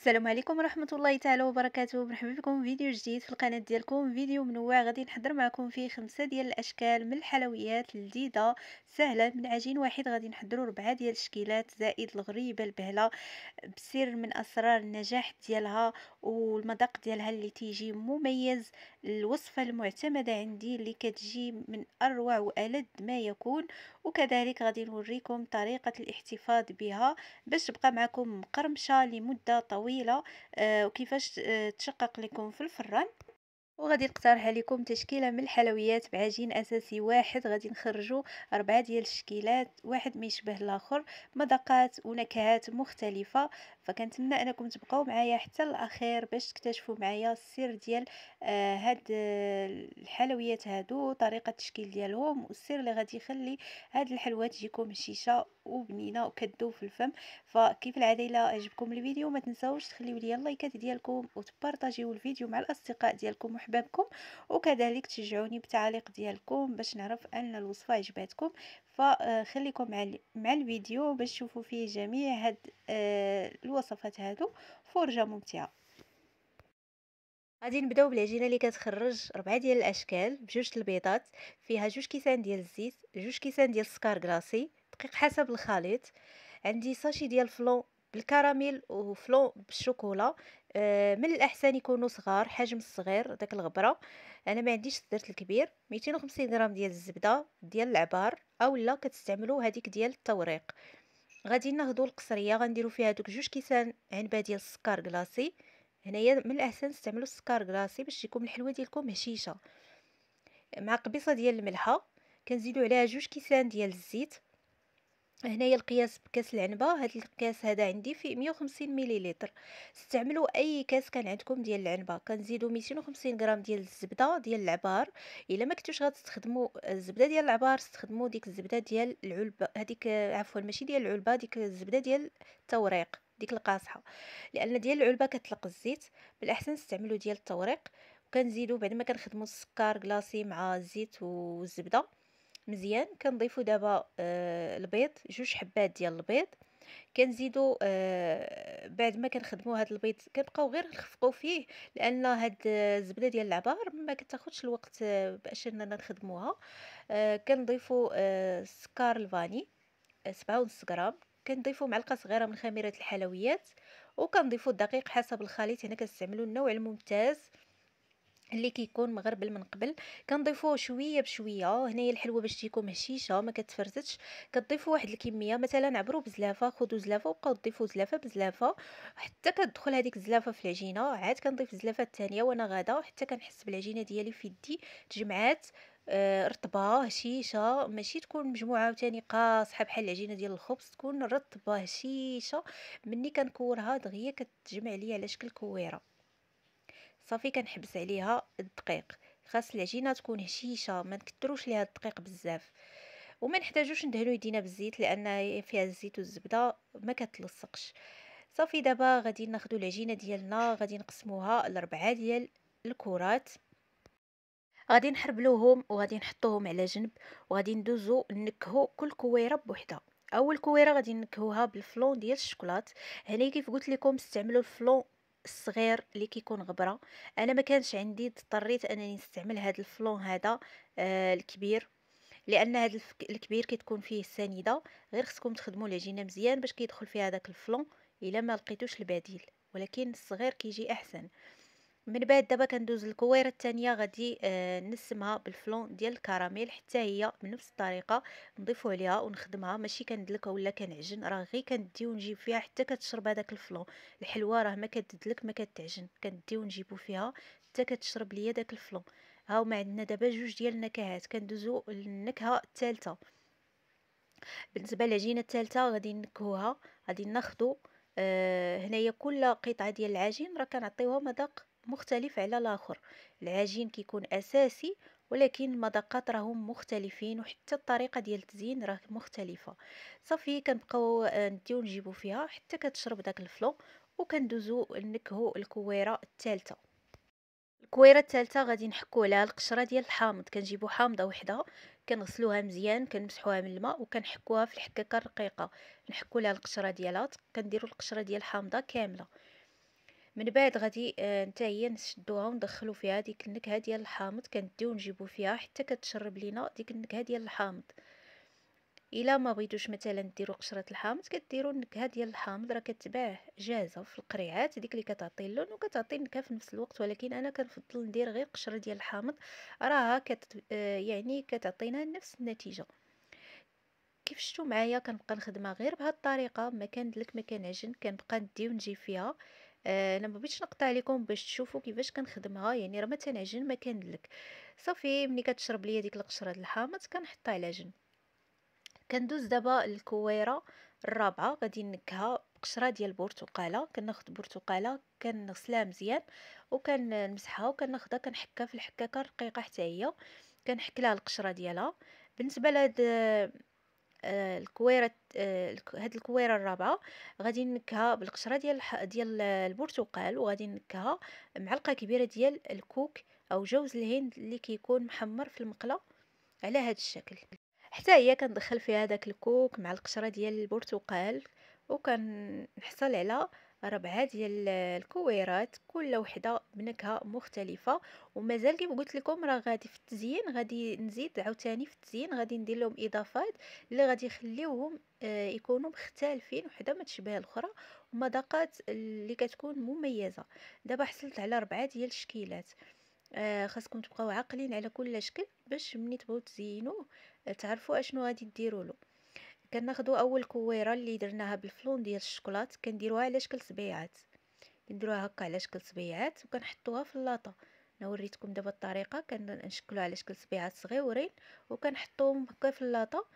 السلام عليكم ورحمه الله تعالى وبركاته مرحبا بكم فيديو جديد في القناه ديالكم فيديو منوع غادي نحضر معكم فيه خمسة ديال الاشكال من الحلويات اللذيذه سهله من عجين واحد غادي نحضروا ربعه ديال الشكيلات زائد الغريبه البهله بسر من اسرار النجاح ديالها والمذاق ديالها اللي تيجي مميز الوصفة المعتمدة عندي اللي كتجي من أروع وألد ما يكون وكذلك غادي نوريكم طريقة الاحتفاظ بها باش تبقى معكم مقرمشة لمدة طويلة آه وكيفاش آه تشقق لكم في الفران وغادي نقترح عليكم تشكيله من الحلويات بعجين اساسي واحد غادي نخرجوا اربعه ديال الشكيلات واحد ما يشبه الاخر مذاقات ونكهات مختلفه فكنتمنى انكم تبقاو معايا حتى الاخير باش تكتشفوا معايا السر ديال آه هاد آه، الحلويات هادو طريقه التشكيل ديالهم والسر اللي غادي يخلي هاد الحلوات تجيكم هشيشه وبنينه وكتذوب في الفم فكيف العاده الا عجبكم الفيديو ما تنساوش تخليو لي اللايكات ديالكم وتبارطاجيو الفيديو مع الاصدقاء ديالكم وحبابكم وكذلك تشجعوني بالتعليق ديالكم باش نعرف ان الوصفه عجباتكم فخليكم مع مع الفيديو باش تشوفوا فيه جميع هاد آه، الوصفات هادو فرجه ممتعه غادي نبداو بالعجينه اللي كتخرج ربعه ديال الاشكال بجوج البيضات فيها جوج كيسان ديال الزيت جوج كيسان ديال السكر كلاصي دقيق حسب الخليط عندي ساشي ديال فلون بالكراميل وفلون بالشوكولا آه، من الاحسن يكونوا صغار حجم صغير داك الغبره انا ما عنديش الدرت الكبير 250 غرام ديال الزبده ديال العبار اولا كتستعملوا هذيك ديال التوريق غادي ناخذوا القصريه غنديروا فيها دوك جوج كيسان عنبه ديال السكر كلاصي هنايا من الاحسن تستعملوا السكر كلاصي باش يكون الحلوه ديالكم هشيشه مع قبيصه ديال الملحه كنزيدوا عليها جوج كيسان ديال الزيت هنايا القياس بكاس العنبه هاد القياس هذا عندي في 150 مليلتر استعملوا اي كاس كان عندكم ديال العنبه كنزيدوا 250 غرام ديال الزبده ديال العبار الا ما كنتوش غتستخدموا الزبده ديال العبار استخدموا ديك الزبده ديال العلبه هذيك عفوا ماشي ديال العلبه ديك الزبده ديال التوريق ديك القاصحه لان ديال العلبه كتلق الزيت بالاحسن استعملوا ديال التوريق وكنزيدوا بعد ما كنخدموا السكر كلاصي مع الزيت والزبده مزيان كنضيفو دابا آه البيض جوج حبات ديال البيض كنزيدو آه بعد ما كنخدمو هاد البيض كنبقاو غير نخفقو فيه لان هاد الزبده ديال العبار ما كتاخذش الوقت آه، باش اننا نخدموها آه كنضيفو السكر آه، الفاني آه، سبعة ونص غرام كنضيفو معلقه صغيره من خميره الحلويات وكنضيفوا الدقيق حسب الخليط هنا يعني كنستعملو النوع الممتاز اللي كيكون مغربل من قبل كنضيفوه شويه بشويه هنايا الحلوه باش تيكون مهشيشه ما كتفرزتش كتضيفوا واحد الكميه مثلا عبروا بزلافه خذوا زلافه وبقاو ضيفوا زلافه بزلافه حتى كتدخل هذيك الزلافه في العجينه عاد كنضيف الزلافه الثانيه وانا غادا حتى كنحس بالعجينه ديالي في يدي تجمعات آه، رطبه هشيشه ماشي تكون مجموعه وثاني قاصحه بحال العجينه ديال الخبز تكون رطبه هشيشه ملي كنكورها دغيا كتجمع ليا على شكل كويره صافي كنحبس عليها الدقيق خاص العجينه تكون هشيشه ما نكثروش ليها الدقيق بزاف وما نحتاجوش ندهنو يدينا بالزيت لان فيها الزيت والزبده ما كتلصقش صافي دابا غادي ناخذ العجينه ديالنا غادي نقسموها لاربعه ديال الكرات غادي نحربلوهم وغادي نحطوهم على جنب وغادي ندوزو نكهو كل كويره بوحدها اول كويره غادي نكهوها بالفلون ديال الشوكولات هنا كيف قلت لكم استعملوا الفلون الصغير اللي كيكون غبره انا ما كانش عندي اضطريت انني نستعمل هذا الفلون هذا آه الكبير لان هذا الكبير كتكون فيه السنيده غير خصكم تخدموا العجينه مزيان باش كيدخل فيها داك الفلون الا ما لقيتوش البديل ولكن الصغير كيجي احسن من بعد دابا كندوز الكويره الثانيه غادي آه نسمها بالفلون ديال الكراميل حتى هي بنفس الطريقه نضيفو عليها ونخدمها ماشي كندلكها ولا كنعجن راه غير كندي ونجيب فيها حتى كتشرب هذاك الفلون الحلوه راه ما كتدلك ما كتعجن كندي ونجيبو فيها حتى كتشرب ليا داك الفلون ها هما عندنا دابا جوج ديال النكهات كندوزو للنكهه الثالثه بالنسبه للعجينه الثالثه غادي نكهوها غادي ناخذو آه هنايا كل قطعه ديال العجين راه كنعطيوها مذاق مختلف على الاخر العجين كيكون اساسي ولكن المذاقات راهم مختلفين وحتى الطريقه ديال التزيين راه مختلفه صافي كنبقاو آه، نديو نجيبو فيها حتى كتشرب داك الفلو وكندوزو نكهو الكويره الثالثه الكويره الثالثه غادي نحكو عليها القشره ديال الحامض كنجيبو حامضه وحده كنغسلوها مزيان كنمسحوها من الماء وكنحكوها في الحكاكه الرقيقه نحكو لها القشره ديالها كنديرو القشره ديال الحامضه كامله من بعد غادي آه، نتا هي نشدوها وندخلو فيها ديك النكهه ديال الحامض كنديو نجيبو فيها حتى كتشرب لينا ديك النكهه ديال الحامض الا ما بغيتوش مثلا ديروا قشره الحامض كديروا النكهه ديال الحامض راه كتباع جاهزه في القريعات ديك اللي كتعطي اللون وكتعطي النكهه في نفس الوقت ولكن انا كنفضل ندير غير قشره ديال الحامض راها كت آه، يعني كتعطينا نفس النتيجه كيف شفتوا معايا كنبقى نخدمها غير بهاد الطريقه ما كندلك ما كنعجن كنبقى ندي ونجي فيها انا آه، ما بغيتش نقطع لكم باش تشوفوا كيفاش كنخدمها يعني راه ما تنعجن ما كندلك صافي ملي كتشرب ليا ديك القشره د الحامض كنحطها على جنب كندوز دابا للكويره الرابعه غادي نكها بقشره ديال البرتقاله كناخذ برتقاله كنغسلها مزيان وكنمسحها وكناخذها كنحكها في الحكاكه الرقيقه حتى هي كنحك لها القشره ديالها بالنسبه لهاد آه، الكويره آه، هاد الكويره الرابعه غادي نكها بالقشره ديال ديال البرتقال وغادي نكها معلقه كبيره ديال الكوك او جوز الهند اللي كيكون محمر في المقله على هذا الشكل حتى هي كندخل فيها داك الكوك مع القشره ديال البرتقال وكنحصل على ربعه ديال الكويرات كل وحده بنكهه مختلفه ومازال كما قلت لكم راه غادي في التزيين غادي نزيد عاوتاني في التزيين غادي ندير لهم اضافات اللي غادي يخليوهم آه، يكونوا مختلفين وحده ما تشبه الاخرى ومذاقات اللي كتكون مميزه دابا حصلت على ربعه ديال الشكيلات آه، خاصكم تبقاو عاقلين على كل شكل باش ملي تبغيو تزينوه آه، تعرفوا اشنو غادي ديروا له كناخدو اول كويره اللي درناها بالفلون ديال الشكلاط كنديروها على شكل صبيعات كنديروها هكا على شكل صبيعات وكنحطوها في اللاطه انا وريتكم دابا الطريقه كنشكلو على شكل صبيعات صغيورين وكنحطوهم هكا في اللاطه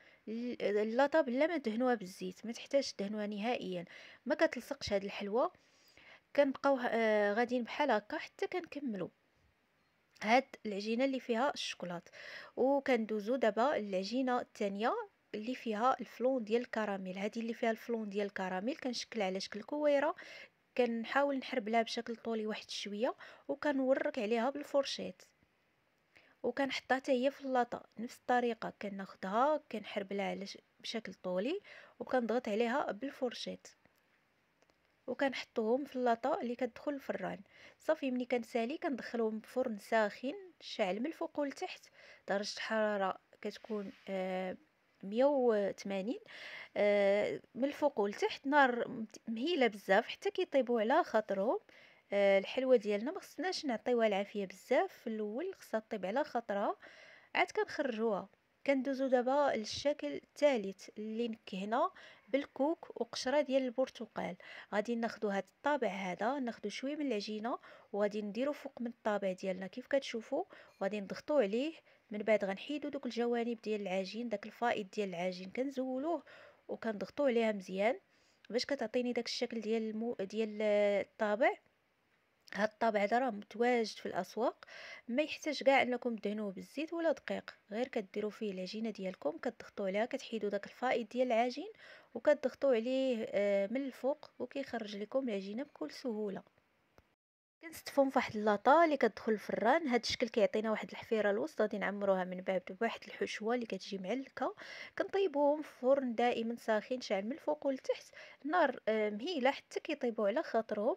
اللاطه بلا ما دهنوها بالزيت ما تحتاج دهنوها نهائيا ما كتلصقش هاد الحلوه كنبقاو آه غاديين بحال هكا حتى كنكملو هاد العجينه اللي فيها الشوكولات وكندوزو دابا للعجينه الثانيه اللي فيها الفلون ديال الكراميل هذه اللي فيها الفلون ديال الكراميل كنشكل على شكل كويره كنحاول نحربلها بشكل طولي واحد شويه وكنورك عليها بالفرشيط وكنحطها حتى هي في اللاطه نفس الطريقه كناخدها كنحربلها على بشكل طولي وكنضغط عليها بالفرشيط وكنحطوهم في اللاطه اللي كتدخل الفران صافي ملي كنسالي كندخلهم فرن ساخن شاعل من الفوق والتحت درجه الحراره كتكون آه 180 آه من الفوق والتحت نار مهيله بزاف حتى كيطيبوا على خاطرهم آه، الحلوه ديالنا ما خصناش نعطيوها العافيه بزاف في الاول خصها طيب على خاطرها عاد كنخرجوها كندوزو دابا للشكل الثالث اللي نكهنا بالكوك وقشره ديال البرتقال غادي ناخدو هذا الطابع هذا ناخدو شويه من العجينه وغادي نديرو فوق من الطابع ديالنا كيف كتشوفوا وغادي نضغطو عليه من بعد غنحيدو دوك الجوانب ديال العجين داك الفائض ديال العجين كنزولوه وكنضغطو عليها مزيان باش كتعطيني داك الشكل ديال المو... ديال الطابع هاد الطابع هذا راه متواجد في الاسواق ما يحتاج كاع انكم تدهنوه بالزيت ولا دقيق غير كديروا فيه العجينه ديالكم كتضغطوا عليها كتحيدوا داك الفائض ديال العجين وكتضغطوا عليه آه، من الفوق وكيخرج لكم العجينه بكل سهوله كنستفهم فواحد لاطا اللي كتدخل الفران هاد الشكل كيعطينا واحد الحفيره الوسطى غادي نعمروها من بعد بواحد الحشوه اللي كتجي معلكه كنطيبوهم في فرن دائما ساخن شاعل من الفوق والتحت نار آه، مهيله حتى كيطيبوا على خاطرهم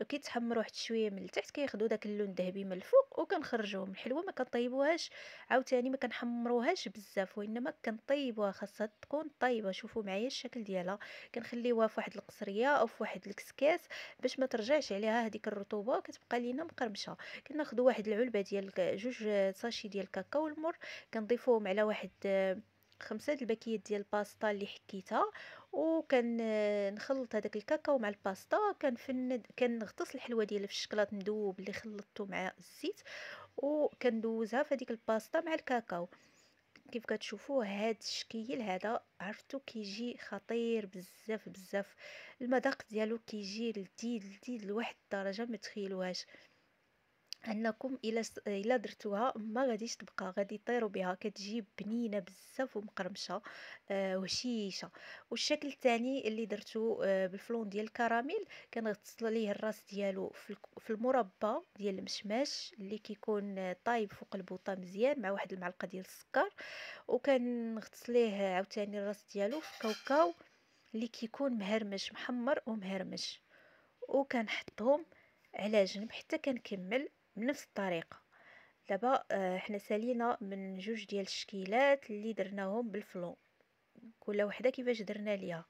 وكيتحمر واحد شويه من التحت كياخذوا داك اللون الذهبي من الفوق وكنخرجوه من الحلوه ما كنطيبوهاش عاوتاني ما كنحمروهاش بزاف وانما كنطيبوها خاصها تكون طايبه شوفوا معايا الشكل ديالها كنخليوها في واحد القصريه او في واحد الكسكاس باش ما ترجعش عليها هذيك الرطوبه وكتبقى لينا مقرمشه كناخذوا واحد العلبه ديال جوج ساشي ديال الكاكاو المر كنضيفوهم على واحد خمسة الباكيات ديال الباستا اللي حكيتها آه، نخلط هذاك الكاكاو مع الباستا كنفند كنغطس الحلوى ديالي في الشكلاط مذوب اللي خلطته مع الزيت وكندوزها في هذيك الباستا مع الكاكاو كيف كتشوفوا هاد الشكل هذا عرفتو كيجي خطير بزاف بزاف المذاق ديالو كيجي لذيذ لذيذ لواحد الدرجه ما تخيلوهاش انكم الا الا درتوها ما غاديش تبقى غادي يطيروا بها كتجي بنينه بزاف ومقرمشه آه وهشيشه والشكل الثاني اللي درتو آه بالفلون ديال الكراميل كنغسل ليه الراس ديالو في, المربى ديال المشماش اللي كيكون آه، طايب فوق البوطه مزيان مع واحد المعلقه ديال السكر وكنغسل ليه عاوتاني الراس ديالو في كاوكاو اللي كيكون مهرمش محمر ومهرمش وكنحطهم على جنب حتى كنكمل بنفس الطريقه دابا آه، حنا سالينا من جوج ديال الشكيلات اللي درناهم بالفلو كل وحده كيفاش درنا ليها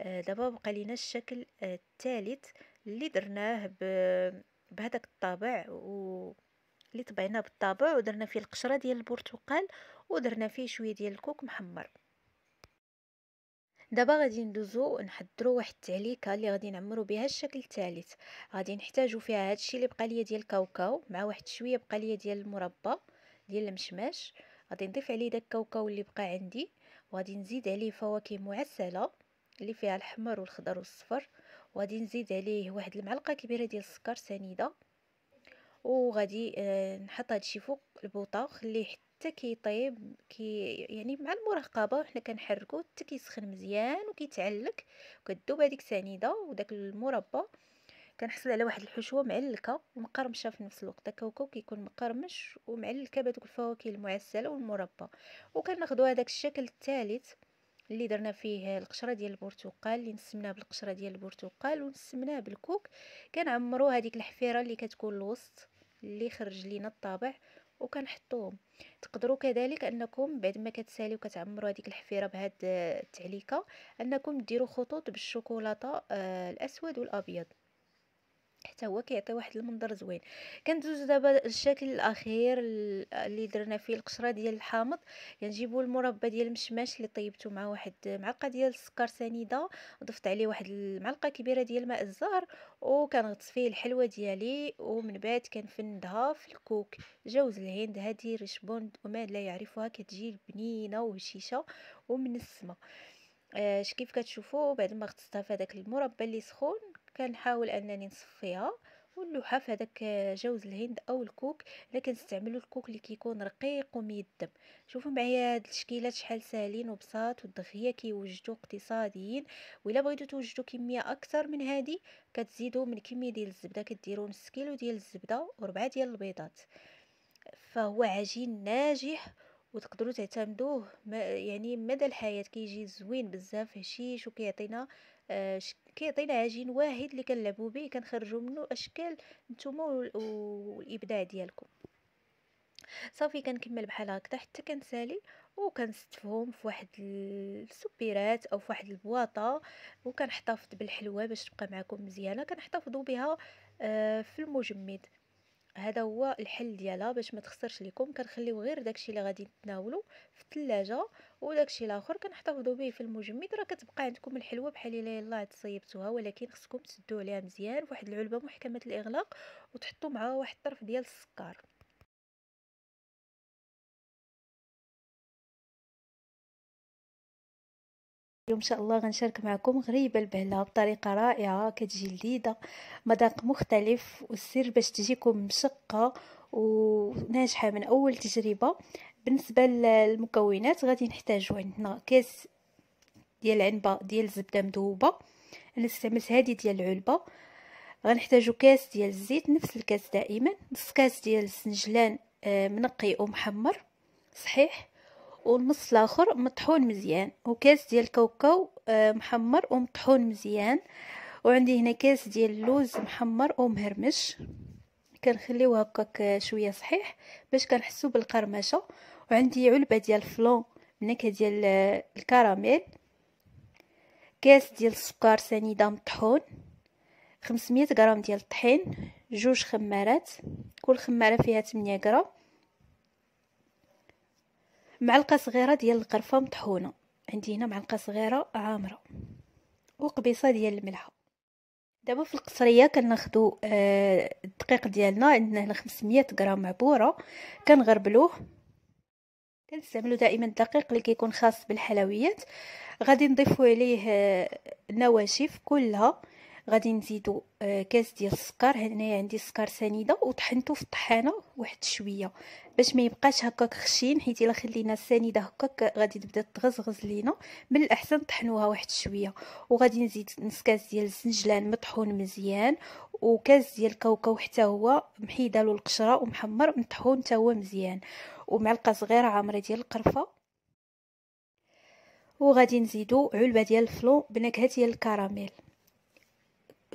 آه، دابا بقى لينا الشكل آه، الثالث اللي درناه بهذاك الطابع و اللي طبعناه بالطابع ودرنا فيه القشره ديال البرتقال ودرنا فيه شويه ديال الكوك محمر دابا غادي ندوزو نحضروا واحد التعليكه اللي غادي نعمرو بها الشكل الثالث غادي نحتاجو فيها الشيء اللي بقى ليا ديال الكاوكاو مع واحد شويه بقى ليا ديال المربى ديال المشماش غادي نضيف عليه داك الكاوكاو اللي بقى عندي وغادي نزيد عليه فواكه معسله اللي فيها الاحمر والخضر والصفر وغادي نزيد عليه واحد المعلقه كبيره ديال السكر سنيده وغادي آه، نحط الشيء فوق البوطه وخليه حتى كيطيب كي يعني مع المراقبه وحنا كنحركو حتى كيسخن مزيان وكيتعلق وكذوب هذيك سنيده وداك المربى كنحصل على واحد الحشوه معلكه ومقرمشه في نفس الوقت الكاوكاو كيكون مقرمش ومعلكه بهذوك الفواكه المعسله والمربى وكناخذوا هذاك الشكل الثالث اللي درنا فيه القشره ديال البرتقال اللي نسمناه بالقشره ديال البرتقال ونسمناه بالكوك كنعمروا هذيك الحفيره اللي كتكون الوسط اللي خرج لينا الطابع وكنحطوهم تقدروا كذلك انكم بعد ما كتساليو كتعمروا هذيك الحفيره بهاد التعليكه انكم ديروا خطوط بالشوكولاته آه، الاسود والابيض حتى هو كيعطي واحد المنظر زوين كندوز دابا الشكل الاخير اللي درنا فيه القشره ديال الحامض كنجيبوا المربى ديال المشماش اللي طيبته مع واحد معلقه ديال السكر سنيده وضفت عليه واحد المعلقه كبيره ديال ماء الزهر وكنغطس فيه الحلوه ديالي ومن بعد كنفندها في الكوك جوز الهند هذه ريشبوند وما لا يعرفها كتجي بنينه وهشيشه ومنسمه آه، اش كيف كتشوفوا بعد ما غطستها في هذاك المربى اللي سخون كنحاول انني نصفيها ونلوحها في هذاك جوز الهند او الكوك الا كنستعملوا الكوك اللي كيكون رقيق وميدب شوفوا معايا هاد التشكيلات شحال ساهلين وبساط والدغيا كيوجدوا اقتصاديين الا بغيتوا توجدوا كميه اكثر من هذه كتزيدوا من كميه ديال الزبده كديروا نص كيلو ديال الزبده وربعه ديال البيضات فهو عجين ناجح وتقدروا تعتمدوه يعني مدى الحياه كيجي زوين بزاف هشيش وكيعطينا آه، كيعطينا عجين واحد اللي كنلعبوا به كنخرجوا منه اشكال نتوما والابداع ديالكم صافي كنكمل بحال هكذا حتى كنسالي وكنستفهم في واحد السوبيرات او في واحد البواطه وكنحتفظ بالحلوه باش تبقى معكم مزيانه كنحتفظوا بها آه، في المجمد هذا هو الحل ديالها باش ما تخسرش لكم كنخليو غير داكشي اللي غادي نتناولو في الثلاجه وداكشي الاخر كنحتفظوا به في المجمد راه كتبقى عندكم الحلوه بحال الا يلاه تصيبتوها ولكن خصكم تسدوا عليها مزيان فواحد العلبه محكمه الاغلاق وتحطوا معها واحد الطرف ديال السكر اليوم ان شاء الله غنشارك معكم غريبه البهله بطريقه رائعه كتجي لذيذه مذاق مختلف والسر باش تجيكم مشقه وناجحه من اول تجربه بالنسبه للمكونات غادي نحتاجو عندنا كاس ديال عنبه ديال الزبده مذوبه انا استعملت هذه ديال العلبه غنحتاجو كاس ديال الزيت نفس الكاس دائما نص كاس ديال السنجلان آه، منقي ومحمر صحيح والنص الاخر مطحون مزيان وكاس ديال الكاوكاو آه، محمر ومطحون مزيان وعندي هنا كاس ديال اللوز محمر ومهرمش كنخليوه هكاك شويه صحيح باش كنحسو بالقرمشه وعندي علبه ديال فلون نكهه ديال الكراميل كاس ديال السكر سنيده مطحون 500 غرام ديال الطحين جوج خمارات كل خماره فيها 8 غرام معلقه صغيره ديال القرفه مطحونه عندي هنا معلقه صغيره عامره وقبيصه ديال الملح دابا في القصريه كناخدو آه، الدقيق ديالنا عندنا هنا 500 غرام عبوره كنغربلوه كنستعملو دائما الدقيق اللي كيكون خاص بالحلويات غادي نضيفو عليه النواشف آه، كلها غادي نزيدو آه، كاس ديال السكر هنايا عندي السكر سنيده وطحنته في الطحانه واحد شويه باش ما يبقاش هكاك خشين حيت الا خلينا السنيده هكاك غادي تبدا تغزغز لينا من الاحسن طحنوها واحد شويه وغادي نزيد نص كاس ديال الزنجلان مطحون مزيان وكاس ديال الكاوكاو حتى هو محيده له القشره ومحمر مطحون حتى هو مزيان ومعلقه صغيره عامره ديال القرفه وغادي نزيدو علبه ديال الفلون بنكهه ديال الكراميل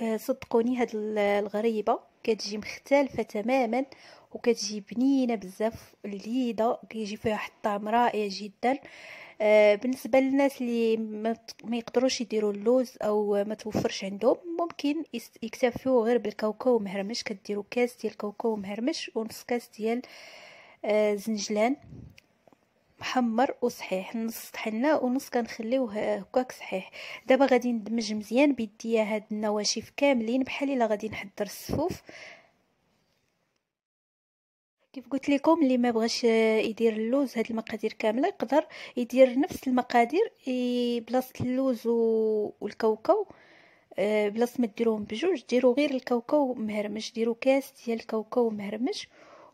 آه، صدقوني هاد الغريبه كتجي مختلفه تماما وكتجي بنينه بزاف لذيذه كيجي فيها واحد الطعم رائع جدا آه، بالنسبه للناس اللي ما يقدروش يديروا اللوز او ما توفرش عندهم ممكن يكتفيو غير بالكاوكاو مهرمش كديروا كاس ديال كاوكاو مهرمش ونص كاس ديال آه، زنجلان محمر وصحيح نص طحنا ونص كنخليوه هكاك صحيح دابا غادي ندمج مزيان بيديا هاد النواشف كاملين بحال الا غادي نحضر الصفوف كيف قلت لكم اللي ما بغاش يدير اللوز هاد المقادير كامله يقدر يدير نفس المقادير بلاصه اللوز والكاوكاو آه، بلاصه ما ديروهم بجوج ديروا غير الكاوكاو مهرمش ديروا كاس ديال الكاوكاو مهرمش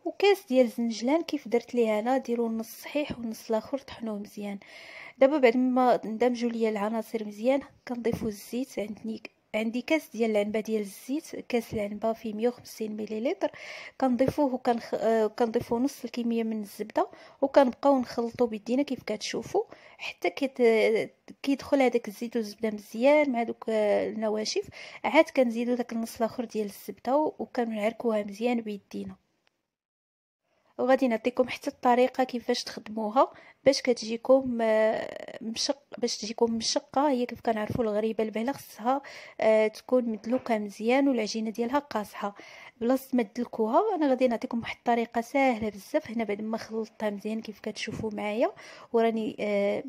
وكاس ديال الزنجلان كيف درت ليه انا ديروا النص صحيح والنص الاخر طحنوه مزيان دابا بعد ما اندمجوا ليا العناصر مزيان كنضيفوا الزيت عندني عندي كاس ديال العنبه ديال الزيت كاس العنبه فيه 150 مليلتر كنضيفوه وكنخ... آه، كنضيفو نص الكميه من الزبده وكنبقاو نخلطو بيدينا كيف كتشوفوا حتى كت... كيدخل هذاك الزيت والزبده مزيان مع دوك آه، النواشف عاد كنزيدو داك النص الاخر ديال الزبده وكنعركوها مزيان بيدينا وغادي نعطيكم حتى الطريقه كيفاش تخدموها باش كتجيكم آه، مشق باش تجيكم مشقه هي كيف كنعرفوا الغريبه البهله خصها آه، تكون مدلوكه مزيان والعجينه ديالها قاصحه بلاصه ما تدلكوها انا غادي نعطيكم واحد الطريقه سهله بزاف هنا بعد ما خلطتها مزيان كيف كتشوفوا معايا وراني آه،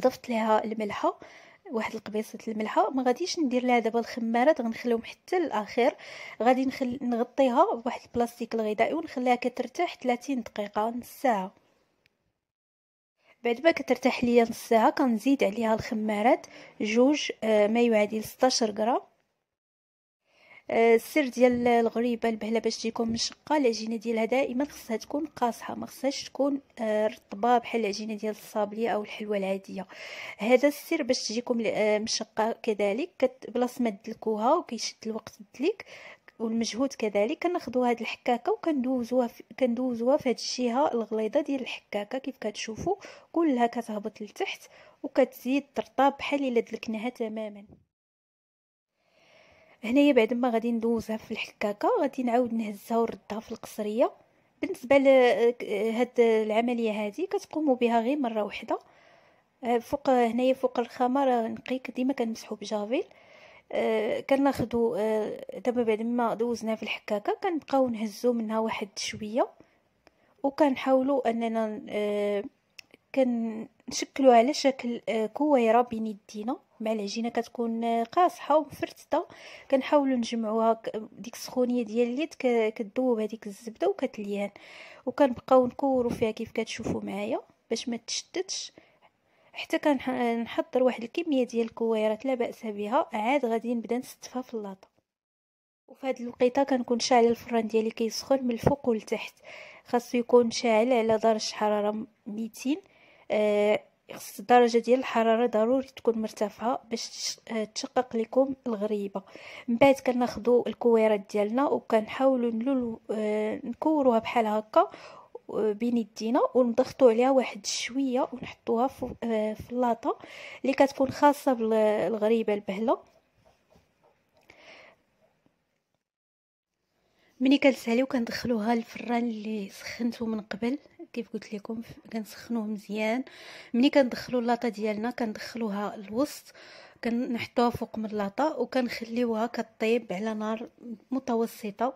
ضفت لها الملحه واحد القبيصه الملحه ما غاديش ندير لها دابا الخمارات غنخليهم حتى الاخير غادي نخل... نغطيها بواحد البلاستيك الغذائي ونخليها كترتاح 30 دقيقه نص ساعه بعد ما كترتاح ليا نص ساعه كنزيد عليها الخمارات جوج آه، ما يعادل 16 غرام السر ديال الغريبه البهله باش تجيكم مشقه العجينه ديالها دائما خصها تكون قاصحه ما خصهاش تكون آه، رطبه بحال العجينه ديال الصابليه او الحلوه العاديه هذا السر باش تجيكم آه، مشقه كذلك بلاص ما تدلكوها وكيشد الوقت الدليك والمجهود كذلك كناخذوا هذه الحكاكه وكندوزوها في كندوزوها في هذه الجهه الغليظه ديال الحكاكه كيف كتشوفوا كلها كتهبط لتحت وكتزيد ترطب بحال الا دلكناها تماما هنايا بعد ما غادي ندوزها في الحكاكه غادي نعاود نهزها ونردها في القصريه بالنسبه لهاد العمليه هذه كتقوموا بها غير مره واحده آه، فوق هنايا فوق الخامه راه نقيك ديما كنمسحو بجافيل أه كناخدو أه دابا بعد ما دوزناها في الحكاكه كنبقاو نهزو منها واحد شويه وكنحاولوا اننا أه كنشكلو على شكل آه، كويره بين يدينا مع العجينه كتكون آه، قاصحه ومفرتته كنحاولوا نجمعوها ديك السخونيه ديال اليد كتذوب هذيك الزبده وكتليان وكنبقاو نكورو فيها كيف كتشوفوا معايا باش ما تشتتش حتى كنحضر واحد الكميه ديال الكويرات لا باس بها عاد غادي نبدا نستفها في اللاطه وفي هذه الوقيته كنكون شاعله الفران ديالي كيسخن من الفوق والتحت خاصو يكون شاعل على درجه حراره 200 آه، خص الدرجه ديال الحراره ضروري تكون مرتفعه باش آه، تشقق لكم الغريبه من بعد كناخذوا الكويرات ديالنا وكنحاولوا آه، نكوروها بحال هكا بين يدينا ونضغطوا عليها واحد شويه ونحطوها في اللاطه اللي كتكون خاصه بالغريبه البهله ملي كنساليو كندخلوها للفران اللي سخنته من قبل كيف قلت لكم كنسخنوه مزيان ملي كندخلوا اللاطه ديالنا كندخلوها الوسط كنحطوها فوق من اللاطه وكنخليوها كطيب على نار متوسطه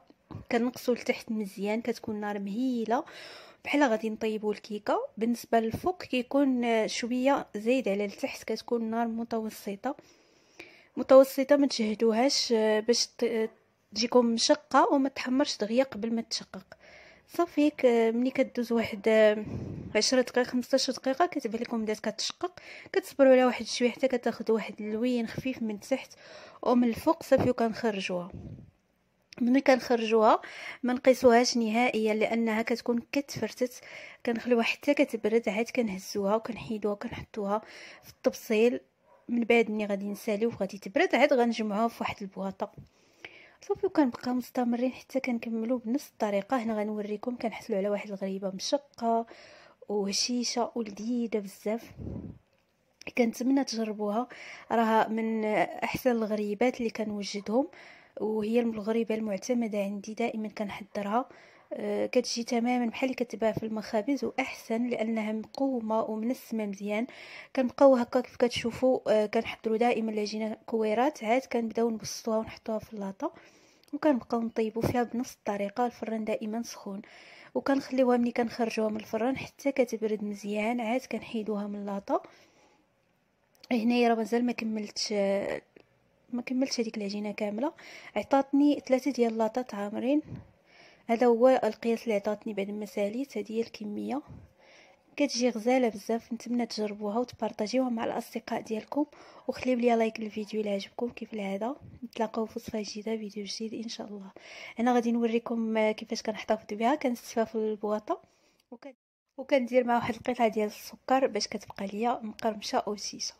كنقصوا لتحت مزيان كتكون نار مهيله بحال غادي نطيبوا الكيكه بالنسبه للفوق كيكون شويه زايد على التحت كتكون نار متوسطه متوسطه ما تجهدوهاش آه، باش تجيكم مشقه وما تحمرش دغيا قبل ما تشقق صافي ملي كدوز واحد آه، عشرة دقائق 15 دقيقه كتبان لكم بدات كتشقق كتصبروا عليها واحد شويه حتى كتاخذ واحد اللوين خفيف من تحت ومن الفوق صافي وكنخرجوها ملي كنخرجوها ما نقيسوهاش نهائيا لانها كتكون كتفرتت كنخليوها حتى كتبرد عاد كنهزوها وكنحيدوها وكنحطوها في الطبسيل من بعد ملي غادي نساليو وغادي تبرد عاد غنجمعوها في واحد البواطه صافي وكنبقاو مستمرين حتى كنكملوا بنفس الطريقه هنا غنوريكم كنحصلوا على واحد الغريبه مشقه وهشيشه ولذيذه بزاف كنتمنى تجربوها راها من احسن الغريبات اللي كنوجدهم وهي الغريبه المعتمده عندي دائما كنحضرها آه، كتجي تماما بحال اللي كتباع في المخابز واحسن لانها مقومه ومنسمه مزيان كنبقاو هكا كيف كتشوفوا آه، كنحضروا دائما العجينه كويرات عاد كنبداو نبسطوها ونحطوها في اللاطه وكنبقاو نطيبوا فيها بنفس الطريقه الفران دائما سخون وكنخليوها ملي كنخرجوها من الفران حتى كتبرد مزيان عاد كنحيدوها من اللاطه هنايا راه مازال ما كملتش آه، ما كملتش هذيك العجينه كامله عطاتني ثلاثه ديال اللاطات عامرين هذا هو القياس اللي عطاتني بعد المساليت هذه هي الكميه كتجي غزاله بزاف نتمنى تجربوها وتبارطاجيوها مع الاصدقاء ديالكم وخليو ليا لايك للفيديو الا عجبكم كيف العاده نتلاقاو في وصفه جديده فيديو جديد ان شاء الله انا غادي نوريكم كيفاش كنحتفظ بها كنستفها في البواطه وكندير مع واحد القطعه ديال السكر باش كتبقى ليا مقرمشه او شيشه